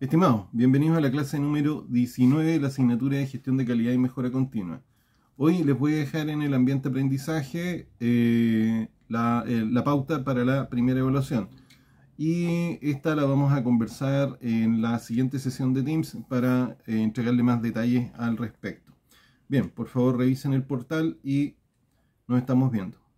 Estimados, bienvenidos a la clase número 19 de la asignatura de Gestión de Calidad y Mejora Continua. Hoy les voy a dejar en el ambiente aprendizaje eh, eh, la, pauta para la primera evaluación. Y esta la vamos a conversar en la siguiente sesión de Teams para eh, entregarle más detalles al respecto. Bien, por favor revisen el portal y nos estamos viendo.